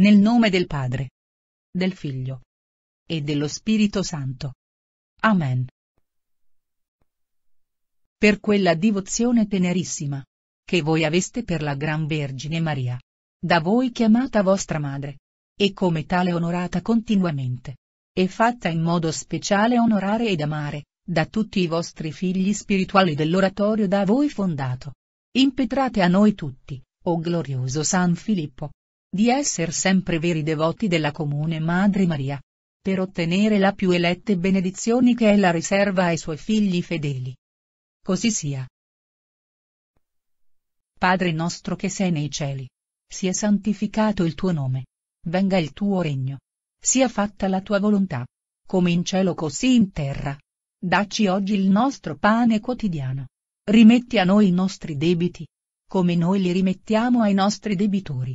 Nel nome del Padre, del Figlio e dello Spirito Santo. Amen. Per quella divozione tenerissima, che voi aveste per la Gran Vergine Maria, da voi chiamata vostra madre, e come tale onorata continuamente, e fatta in modo speciale onorare ed amare, da tutti i vostri figli spirituali dell'oratorio da voi fondato. Impetrate a noi tutti, o glorioso San Filippo, di essere sempre veri devoti della comune Madre Maria. Per ottenere la più elette benedizioni che ella riserva ai suoi figli fedeli. Così sia. Padre nostro che sei nei cieli. Sia santificato il tuo nome. Venga il tuo regno. Sia fatta la tua volontà. Come in cielo così in terra. Dacci oggi il nostro pane quotidiano. Rimetti a noi i nostri debiti. Come noi li rimettiamo ai nostri debitori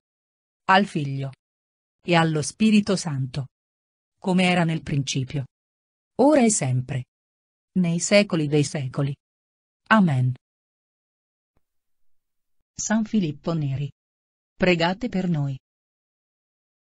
al Figlio e allo Spirito Santo, come era nel principio, ora e sempre, nei secoli dei secoli. Amen. San Filippo Neri. Pregate per noi.